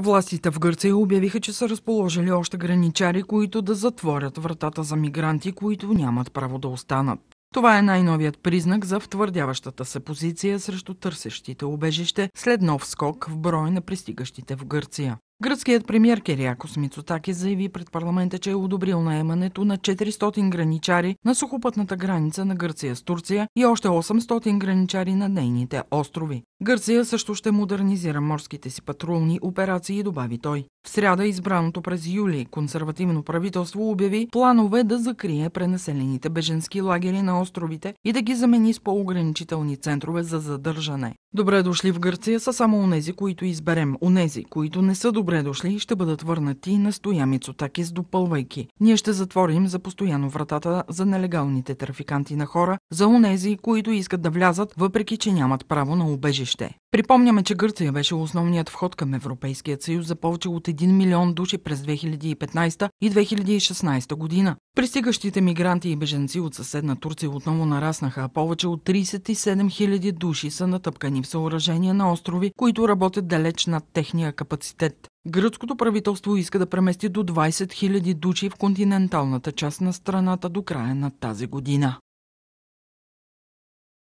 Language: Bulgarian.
Властите в Гърция обявиха, че са разположили още граничари, които да затворят вратата за мигранти, които нямат право да останат. Това е най-новият признак за втвърдяващата се позиция срещу търсещите убежище след нов скок в брой на пристигащите в Гърция. Гръцкият премьер Кериако Смицотаки заяви пред парламента, че е одобрил наемането на 400 граничари на сухопътната граница на Гърция с Турция и още 800 граничари на нейните острови. Гърция също ще модернизира морските си патрулни операции, добави той. В сряда избраното през юли консервативно правителство обяви планове да закрие пренаселените беженски лагери на островите и да ги замени с по-ограничителни центрове за задържане. Добре дошли в Гърция са само онези, които изберем. Онези, които не са добре дошли, ще бъдат върнати на стоя с допълвайки. Ние ще затворим за постоянно вратата за нелегалните трафиканти на хора, за онези, които искат да влязат, въпреки че нямат право на убежище. Припомняме, че Гърция беше основният вход към Европейския съюз за повече от 1 милион души през 2015 и 2016 година. Пристигащите мигранти и беженци от съседна Турция отново нараснаха, а повече от 37 000 души са натъпкани в съоръжения на острови, които работят далеч над техния капацитет. Гръцкото правителство иска да премести до 20 000 души в континенталната част на страната до края на тази година.